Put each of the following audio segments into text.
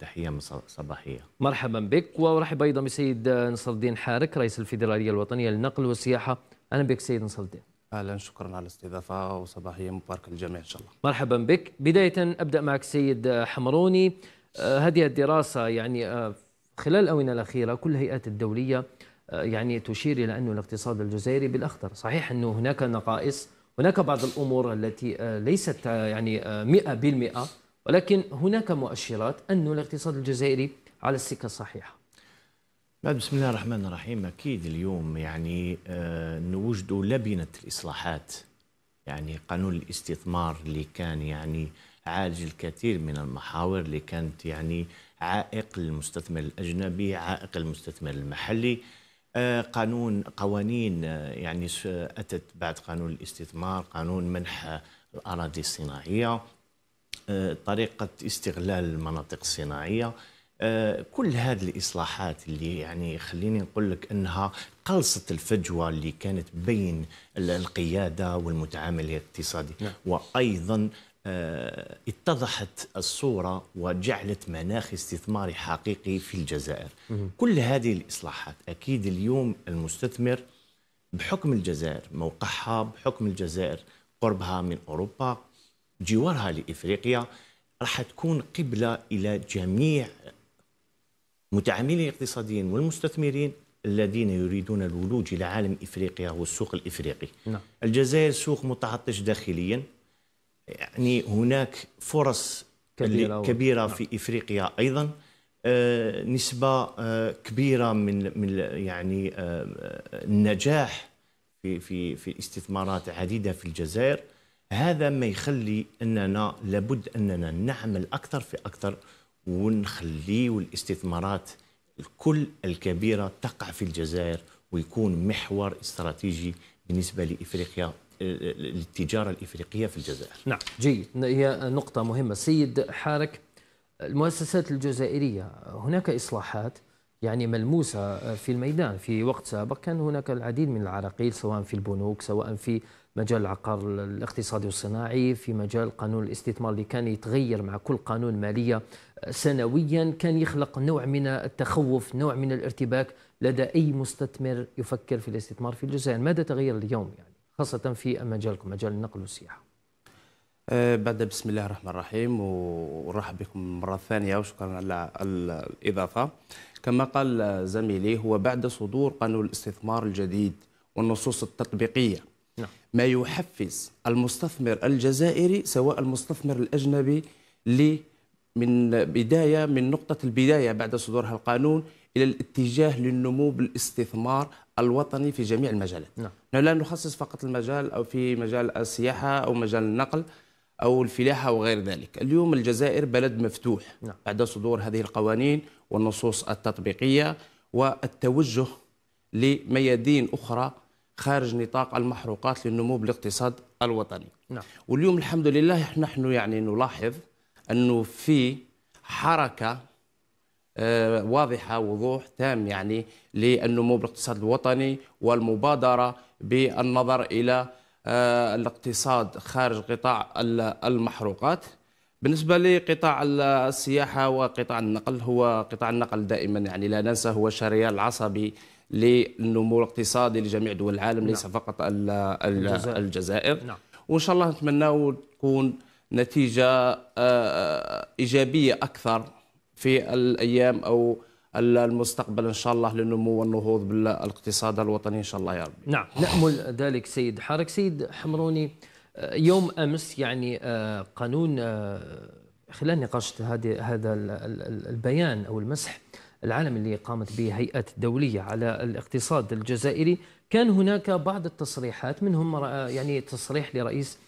تحية صباحية مرحبا بك وارحب أيضا بسيد نصر الدين حارك رئيس الفيدرالية الوطنية للنقل والسياحة أهلا بك سيد نصر الدين اهلا شكرا على الاستضافه وصباحيه مباركه للجميع ان شاء الله. مرحبا بك، بدايه ابدا معك سيد حمروني آه، هذه الدراسه يعني آه، خلال الاونه الاخيره كل الهيئات الدوليه آه، يعني تشير الى انه الاقتصاد الجزائري بالاخضر، صحيح انه هناك نقائص، هناك بعض الامور التي ليست يعني 100% ولكن هناك مؤشرات أن الاقتصاد الجزائري على السكة الصحيحة بسم الله الرحمن الرحيم أكيد اليوم يعني آه، نوجد لبنة الإصلاحات يعني قانون الاستثمار اللي كان يعني عالج الكثير من المحاور اللي كانت يعني عائق للمستثمر الأجنبي عائق للمستثمر المحلي آه، قانون قوانين آه، يعني أتت بعد قانون الاستثمار قانون منح الأراضي الصناعية آه، طريقه استغلال المناطق الصناعيه آه، كل هذه الاصلاحات اللي يعني خليني نقول لك انها قلصت الفجوه اللي كانت بين القياده والمتعامل الاقتصادي نعم. وايضا آه، اتضحت الصوره وجعلت مناخ استثماري حقيقي في الجزائر مم. كل هذه الاصلاحات اكيد اليوم المستثمر بحكم الجزائر موقعها بحكم الجزائر قربها من اوروبا جوارها لافريقيا راح تكون قبله الى جميع المتعاملين الاقتصاديين والمستثمرين الذين يريدون الولوج الى عالم افريقيا والسوق الافريقي. نعم. الجزائر سوق متعطش داخليا يعني هناك فرص كبيره, كبيرة نعم. في افريقيا ايضا آه، نسبه آه، كبيره من من يعني آه، النجاح في في في استثمارات عديده في الجزائر هذا ما يخلي اننا لابد اننا نعمل اكثر في اكثر ونخليو الاستثمارات الكل الكبيره تقع في الجزائر ويكون محور استراتيجي بالنسبه لافريقيا للتجاره الافريقيه في الجزائر. نعم جيد هي نقطه مهمه سيد حارك المؤسسات الجزائريه هناك اصلاحات يعني ملموسه في الميدان في وقت سابق كان هناك العديد من العراقيل سواء في البنوك سواء في مجال العقار الاقتصادي والصناعي في مجال قانون الاستثمار اللي كان يتغير مع كل قانون مالية آه، سنويا كان يخلق نوع من التخوف نوع من الارتباك لدى أي مستثمر يفكر في الاستثمار في الجزائر ماذا تغير اليوم يعني خاصة في مجالكم مجال النقل والسياحة آه، بعد بسم الله الرحمن الرحيم ورحب بكم مرة ثانية وشكرا على الإضافة كما قال زميلي هو بعد صدور قانون الاستثمار الجديد والنصوص التطبيقية نعم. ما يحفز المستثمر الجزائري سواء المستثمر الأجنبي لي من بداية من نقطة البداية بعد صدور القانون إلى الاتجاه للنمو بالاستثمار الوطني في جميع المجالات نعم. نحن لا نخصص فقط المجال أو في مجال السياحة أو مجال النقل أو الفلاحة وغير ذلك اليوم الجزائر بلد مفتوح نعم. بعد صدور هذه القوانين والنصوص التطبيقية والتوجه لميادين أخرى خارج نطاق المحروقات للنمو بالاقتصاد الوطني نعم. واليوم الحمد لله نحن يعني نلاحظ أنه في حركة آه، واضحة وضوح تام يعني للنمو بالاقتصاد الوطني والمبادرة بالنظر إلى آه، الاقتصاد خارج قطاع المحروقات بالنسبة لقطاع السياحة وقطاع النقل هو قطاع النقل دائما يعني لا ننسى هو الشريان العصبي للنمو الاقتصادي لجميع دول العالم نعم. ليس فقط الجزائر, الجزائر. نعم. وان شاء الله نتمنى تكون نتيجه آه، آه، ايجابيه اكثر في الايام او المستقبل ان شاء الله للنمو والنهوض بالاقتصاد الوطني ان شاء الله يا رب. نعم نامل ذلك سيد حارك سيد حمروني آه، يوم امس يعني قانون خلال نقاش هذه هذا البيان او المسح العالم اللي قامت به هيئة دولية على الاقتصاد الجزائري كان هناك بعض التصريحات منهم يعني تصريح لرئيس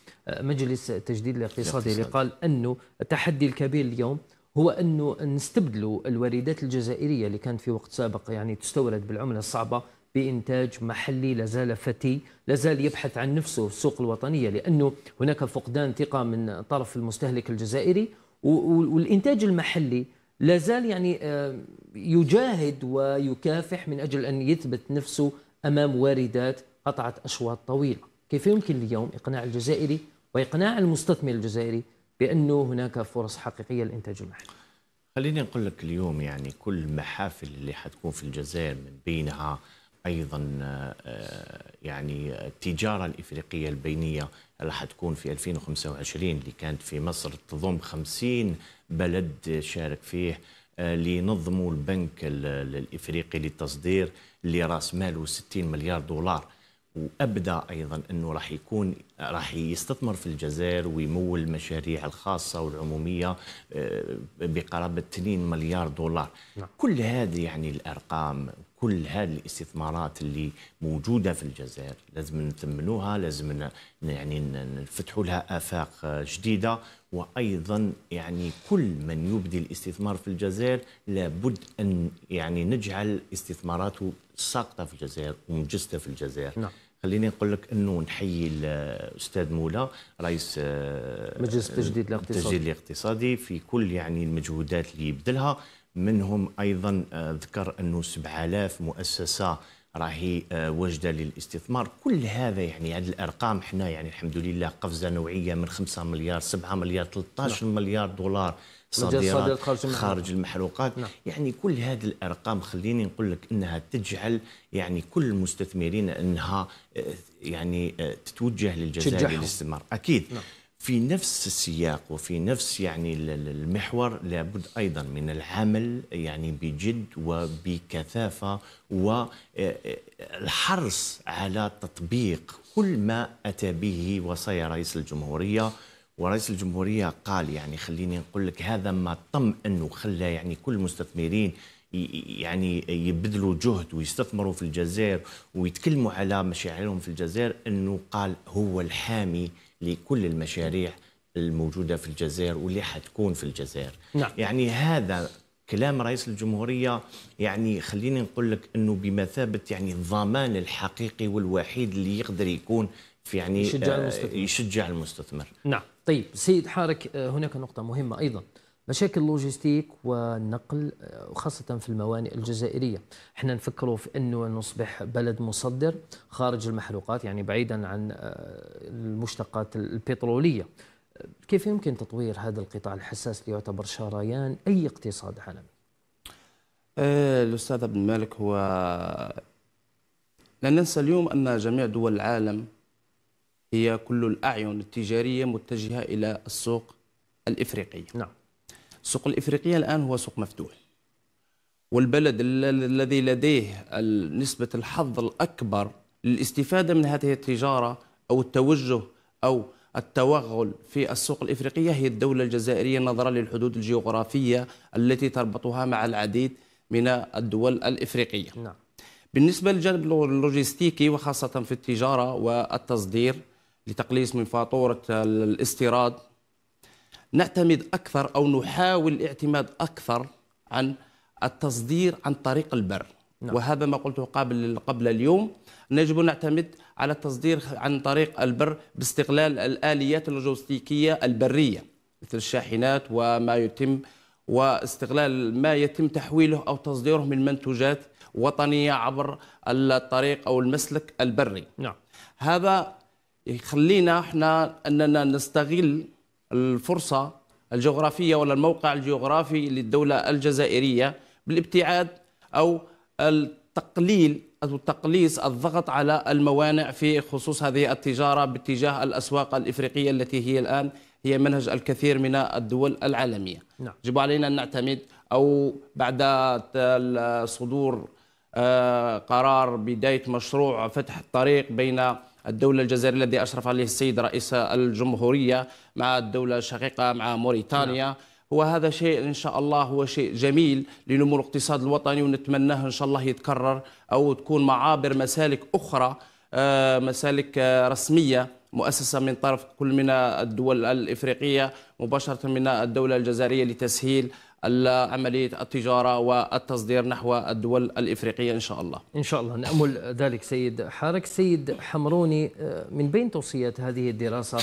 مجلس تجديد الاقتصادي اللي قال أنه التحدي الكبير اليوم هو أنه نستبدلوا الواردات الجزائرية اللي كانت في وقت سابق يعني تستورد بالعملة الصعبة بإنتاج محلي لازال فتي لازال يبحث عن نفسه في السوق الوطنية لأنه هناك فقدان ثقة من طرف المستهلك الجزائري والإنتاج المحلي لا زال يعني آه، يجاهد ويكافح من أجل أن يثبت نفسه أمام واردات قطعت أشواط طويلة كيف يمكن اليوم إقناع الجزائري وإقناع المستثمر الجزائري بأنه هناك فرص حقيقية للإنتاج المحلي خليني نقول لك اليوم يعني كل المحافل اللي حتكون في الجزائر من بينها ايضا آه، يعني التجاره الافريقيه البينيه اللي حتكون في 2025 اللي كانت في مصر تضم 50 بلد شارك فيه اللي آه، البنك الافريقي للتصدير اللي راس ماله 60 مليار دولار وابدا ايضا انه راح يكون راح يستثمر في الجزائر ويمول المشاريع الخاصه والعموميه آه، بقرابه 2 مليار دولار نعم. كل هذه يعني الارقام كل هذه الاستثمارات اللي موجوده في الجزائر لازم نثمنوها لازم يعني نفتحوا لها افاق جديده وايضا يعني كل من يبدي الاستثمار في الجزائر لابد ان يعني نجعل استثماراته ساقطه في الجزائر ومجسته في الجزائر نعم. خليني نقول لك انه نحيي الاستاذ مولا رئيس آه، مجلس التجديد الاقتصادي التجديد الاقتصادي في كل يعني المجهودات اللي يبذلها منهم ايضا آه، ذكر انه 7000 مؤسسه راهي آه، واجده للاستثمار كل هذا يعني هذه الارقام حنا يعني الحمد لله قفزه نوعيه من 5 مليار 7 مليار 13 نعم. مليار دولار صادرات خارج, خارج المحروقات نعم. يعني كل هذه الارقام خليني نقول لك انها تجعل يعني كل المستثمرين انها آه، يعني تتوجه للجزائر للاستثمار اكيد نعم. في نفس السياق وفي نفس يعني المحور لابد ايضا من العمل يعني بجد وبكثافه والحرص آه، آه، على تطبيق كل ما اتى به وصايا رئيس الجمهوريه ورئيس الجمهوريه قال يعني خليني نقول لك هذا ما طمئن وخلى يعني كل المستثمرين يعني يبذلوا جهد ويستثمروا في الجزائر ويتكلموا على مشاعرهم في الجزائر انه قال هو الحامي لكل المشاريع الموجوده في الجزائر واللي حتكون في الجزائر نعم. يعني هذا كلام رئيس الجمهوريه يعني خليني نقول لك انه بمثابه يعني الضمان الحقيقي والوحيد اللي يقدر يكون في يعني يشجع آه، المستثمر, يشجع المستثمر. نعم طيب سيد حارك آه، هناك نقطه مهمه ايضا مشاكل لوجستيك والنقل آه، وخاصة في الموانئ الجزائرية احنا نفكروا في أنه نصبح بلد مصدر خارج المحروقات يعني بعيدا عن آه، المشتقات البترولية كيف يمكن تطوير هذا القطاع الحساس اللي يعتبر شريان أي اقتصاد عالمي آه، الأستاذ عبد المالك هو لا ننسى اليوم أن جميع دول العالم هي كل الأعين التجارية متجهة إلى السوق الإفريقية نعم السوق الافريقيه الان هو سوق مفتوح والبلد الذي لديه نسبه الحظ الاكبر للاستفاده من هذه التجاره او التوجه او التوغل في السوق الافريقيه هي الدوله الجزائريه نظرا للحدود الجغرافيه التي تربطها مع العديد من الدول الافريقيه. نعم. بالنسبه للجانب اللوجستيكي وخاصه في التجاره والتصدير لتقليص من فاتوره الاستيراد نعتمد اكثر او نحاول الاعتماد اكثر عن التصدير عن طريق البر نعم. وهذا ما قلته قبل قبل اليوم يجب نعتمد على التصدير عن طريق البر باستغلال الاليات اللوجستيكيه البريه مثل الشاحنات وما يتم واستغلال ما يتم تحويله او تصديره من منتوجات وطنيه عبر الطريق او المسلك البري. نعم. هذا يخلينا احنا اننا نستغل الفرصة الجغرافية ولا الموقع الجغرافي للدولة الجزائرية بالابتعاد أو التقليل أو تقليص الضغط على الموانع في خصوص هذه التجارة باتجاه الأسواق الإفريقية التي هي الآن هي منهج الكثير من الدول العالمية نعم. يجب علينا أن نعتمد أو بعد صدور آه، قرار بداية مشروع فتح الطريق بين الدولة الجزائرية الذي أشرف عليه السيد رئيس الجمهورية مع الدولة الشقيقة مع موريتانيا نعم. وهذا شيء ان شاء الله هو شيء جميل لنمو الاقتصاد الوطني ونتمناه ان شاء الله يتكرر او تكون معابر مسالك اخرى آه، مسالك آه، رسميه مؤسسه من طرف كل من الدول الافريقيه مباشره من الدوله الجزائريه لتسهيل عملية التجارة والتصدير نحو الدول الإفريقية إن شاء الله إن شاء الله نأمل ذلك سيد حارك سيد حمروني آه، من بين توصيات هذه الدراسة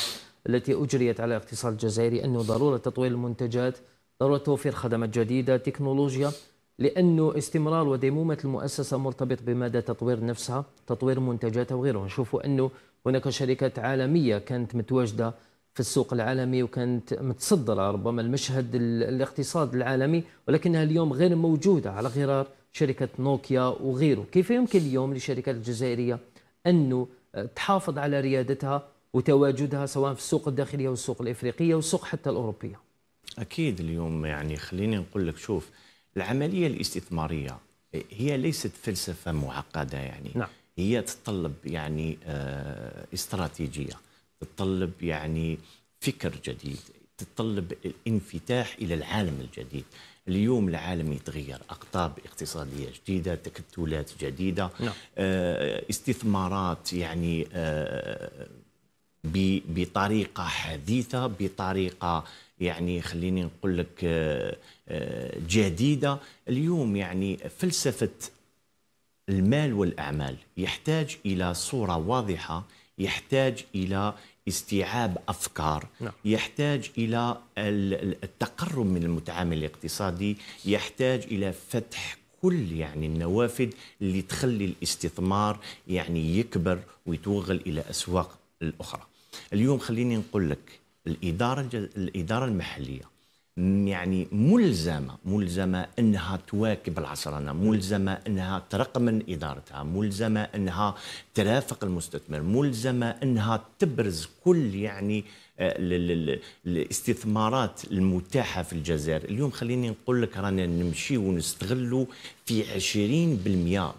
التي أجريت على الاقتصاد الجزائري أنه ضرورة تطوير المنتجات ضرورة توفير خدمات جديدة تكنولوجيا لأنه استمرار وديمومة المؤسسة مرتبط بمدى تطوير نفسها تطوير منتجاتها وغيره نشوفوا أنه هناك شركات عالمية كانت متواجدة في السوق العالمي وكانت متصدرة ربما المشهد الاقتصاد العالمي ولكنها اليوم غير موجودة على غرار شركة نوكيا وغيره كيف يمكن اليوم لشركة الجزائرية أنه آه، تحافظ على ريادتها وتواجدها سواء في السوق الداخلية والسوق الإفريقية والسوق حتى الأوروبية أكيد اليوم يعني خليني نقول لك شوف العملية الاستثمارية هي ليست فلسفة معقدة يعني نعم. هي تتطلب يعني آه، استراتيجية تتطلب يعني فكر جديد تتطلب الانفتاح الى العالم الجديد اليوم العالم يتغير اقطاب اقتصاديه جديده تكتلات جديده نعم. آه، استثمارات يعني آه، بطريقه حديثه بطريقه يعني خليني نقول لك آه، جديده اليوم يعني فلسفه المال والاعمال يحتاج الى صوره واضحه يحتاج الى استيعاب افكار نعم. يحتاج الى التقرب من المتعامل الاقتصادي يحتاج الى فتح كل يعني النوافذ اللي تخلي الاستثمار يعني يكبر ويتوغل الى اسواق الاخرى اليوم خليني نقول لك الاداره الاداره المحليه يعني ملزمه ملزمه انها تواكب العصرنه ملزمه انها ترقمن ادارتها ملزمه انها ترافق المستثمر ملزمه انها تبرز كل يعني آه، الاستثمارات المتاحه في الجزائر اليوم خليني نقول لك رانا نمشي ونستغلوا في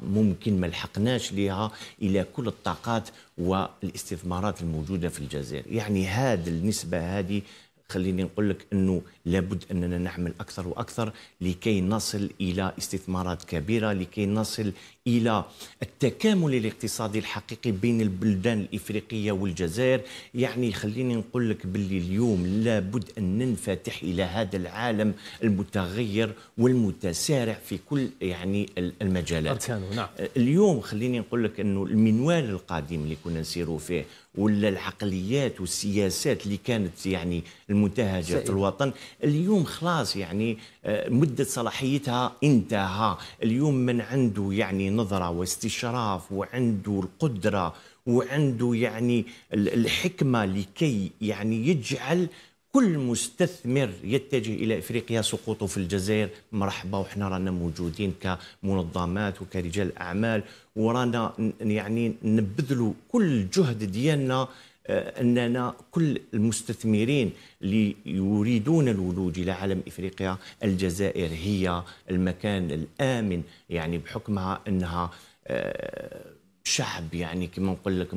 20% ممكن ما لحقناش ليها الى كل الطاقات والاستثمارات الموجوده في الجزائر يعني هذه النسبه هذه خليني نقول لك انه لابد أننا نعمل أكثر وأكثر لكي نصل إلى استثمارات كبيرة لكي نصل إلى التكامل الاقتصادي الحقيقي بين البلدان الإفريقية والجزائر يعني خليني نقول لك باللي اليوم لابد أن ننفتح إلى هذا العالم المتغير والمتسارع في كل يعني المجالات أركانه نعم. أه، اليوم خليني نقول لك أنه المنوال القادم اللي كنا نسيروا فيه ولا العقليات والسياسات اللي كانت يعني المنتهجه في الوطن اليوم خلاص يعني آه، مدة صلاحيتها انتهى اليوم من عنده يعني نظرة واستشراف وعنده القدرة وعنده يعني الحكمة لكي يعني يجعل كل مستثمر يتجه الى افريقيا سقوطه في الجزائر مرحبا وحنا رانا موجودين كمنظمات وكرجال اعمال ورانا يعني نبذلوا كل الجهد ديالنا آه، اننا كل المستثمرين اللي يريدون الولوج الى عالم افريقيا الجزائر هي المكان الامن يعني بحكمها انها آه، شعب يعني كما نقول لك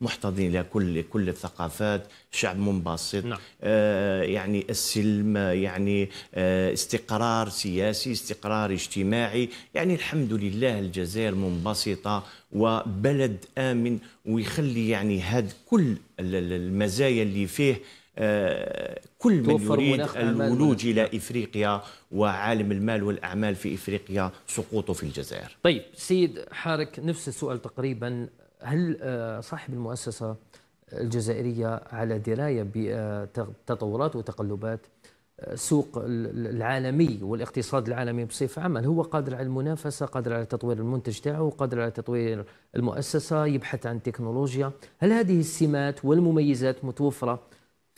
محتضن الى كل كل الثقافات، شعب منبسط نعم. آه، يعني السلم يعني آه، استقرار سياسي، استقرار اجتماعي، يعني الحمد لله الجزائر منبسطه وبلد امن ويخلي يعني هاد كل المزايا اللي فيه كل من يريد الولوج إلى إفريقيا وعالم المال والأعمال في إفريقيا سقوطه في الجزائر طيب سيد حارك نفس السؤال تقريبا هل آه، صاحب المؤسسة الجزائرية على دراية بتطورات وتقلبات آه، سوق العالمي والاقتصاد العالمي بصفة عامة هل هو قادر على المنافسة قادر على تطوير المنتج تاعه قادر على تطوير المؤسسة يبحث عن تكنولوجيا هل هذه السمات والمميزات متوفرة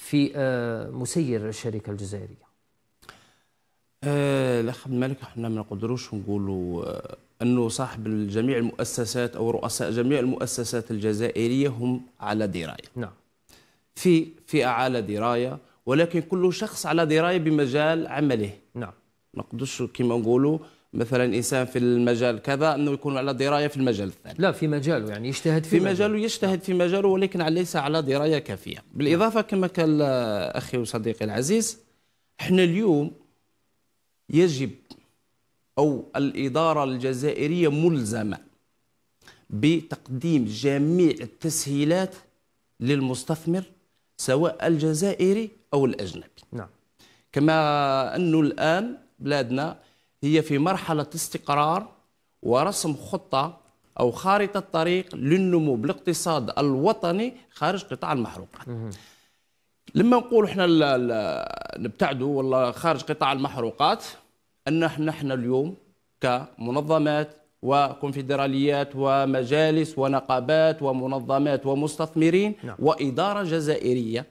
في آه، مسير الشركه الجزائريه؟ آه، الاخ عبد الملك احنا ما نقدروش نقولوا آه، انه صاحب جميع المؤسسات او رؤساء جميع المؤسسات الجزائريه هم على درايه نعم في فئه على درايه ولكن كل شخص على درايه بمجال عمله نعم ما نقدرش كما نقولوا مثلا انسان في المجال كذا انه يكون على درايه في المجال الثاني لا في مجاله يعني يجتهد في, في مجاله, مجاله يجتهد في مجاله ولكن ليس على درايه كافيه بالاضافه كما قال اخي وصديقي العزيز احنا اليوم يجب او الاداره الجزائريه ملزمه بتقديم جميع التسهيلات للمستثمر سواء الجزائري او الاجنبي نعم كما انه الان بلادنا هي في مرحلة استقرار ورسم خطة أو خارطة طريق للنمو بالاقتصاد الوطني خارج قطاع المحروقات لما نقول احنا نبتعدوا والله خارج قطاع المحروقات ان احنا احنا اليوم كمنظمات وكونفدراليات ومجالس ونقابات ومنظمات ومستثمرين نعم. واداره جزائريه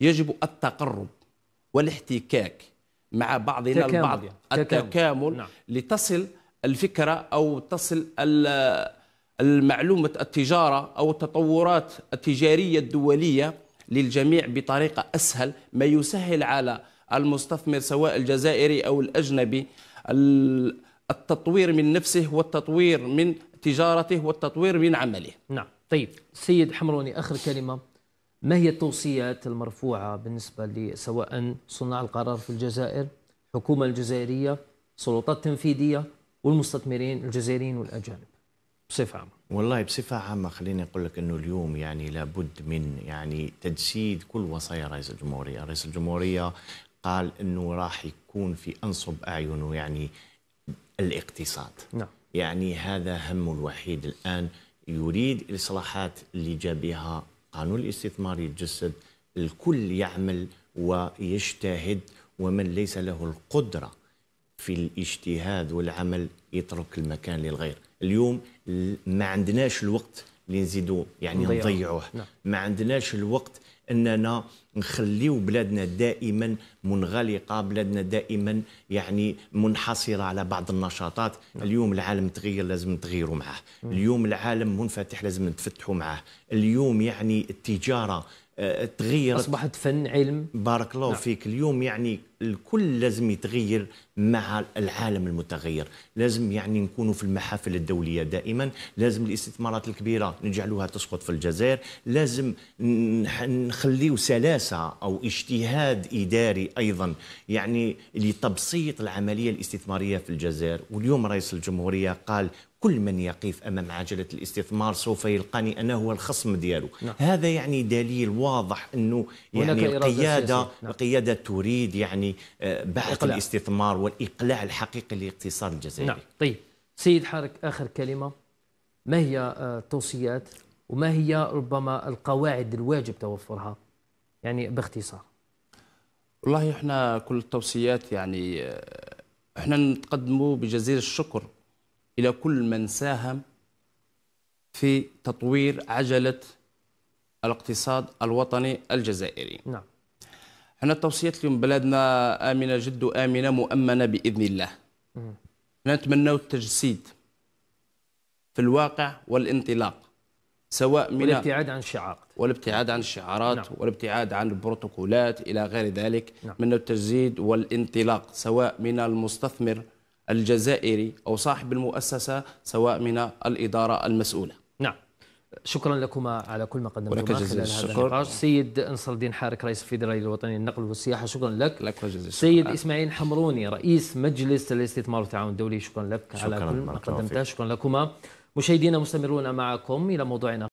يجب التقرب والاحتكاك مع بعضنا تكامل. البعض التكامل نعم. لتصل الفكرة أو تصل المعلومة التجارة أو التطورات التجارية الدولية للجميع بطريقة أسهل ما يسهل على المستثمر سواء الجزائري أو الأجنبي التطوير من نفسه والتطوير من تجارته والتطوير من عمله نعم طيب سيد حمروني آخر كلمة ما هي التوصيات المرفوعة بالنسبة لسواء صناع القرار في الجزائر الحكومة الجزائرية السلطات التنفيذية والمستثمرين الجزائريين والأجانب بصفة عامة والله بصفة عامة خليني أقول لك أنه اليوم يعني لابد من يعني تجسيد كل وصايا رئيس الجمهورية رئيس الجمهورية قال أنه راح يكون في أنصب أعينه يعني الاقتصاد نعم. يعني هذا همه الوحيد الآن يريد الإصلاحات اللي جابها القانون الاستثماري يتجسد الكل يعمل ويجتهد ومن ليس له القدرة في الاجتهاد والعمل يترك المكان للغير اليوم ما عندناش الوقت لنزيدوا يعني نضيعوه نعم. ما عندناش الوقت اننا نخليو بلادنا دائما منغلقه بلادنا دائما يعني منحصره على بعض النشاطات اليوم العالم تغير لازم نتغيروا معه اليوم العالم منفتح لازم نتفتحوا معه اليوم يعني التجاره تغير اصبحت فن علم بارك الله نعم. فيك اليوم يعني الكل لازم يتغير مع العالم المتغير لازم يعني نكونوا في المحافل الدوليه دائما لازم الاستثمارات الكبيره نجعلوها تسقط في الجزائر لازم نخليو سلاسه او اجتهاد اداري ايضا يعني لتبسيط العمليه الاستثماريه في الجزائر واليوم رئيس الجمهوريه قال كل من يقف امام عجله الاستثمار سوف يلقاني انا هو الخصم ديالو نعم. هذا يعني دليل واضح انه يعني القياده نعم. القياده تريد يعني آه، بعث الاستثمار والاقلاع الحقيقي للاقتصاد الجزائري نعم. طيب سيد حارك اخر كلمه ما هي آه، التوصيات وما هي ربما القواعد الواجب توفرها يعني باختصار والله احنا كل التوصيات يعني آه، احنا نتقدموا بجزيل الشكر إلى كل من ساهم في تطوير عجلة الاقتصاد الوطني الجزائري نعم احنا التوصيات اليوم بلادنا آمنة جد امنه مؤمنة بإذن الله احنا نتمناو التجسيد في الواقع والانطلاق سواء من والابتعاد عن الشعارات والابتعاد عن الشعارات نعم. والابتعاد عن البروتوكولات الى غير ذلك نعم. من التجسيد والانطلاق سواء من المستثمر الجزائري أو صاحب المؤسسة سواء من الإدارة المسؤولة نعم شكرا لكما على كل ما قدمتما جزيل الشكر. هذا النقاش سيد انصر الدين حارك رئيس الفيدرالي الوطني للنقل والسياحه شكرا لك لك وجزيز سيد اسماعيل حمروني رئيس مجلس الاستثمار والتعاون الدولي شكرا لك شكرا على كل ما قدمته شكرا لكما مشاهدينا مستمرون معكم الى موضوعنا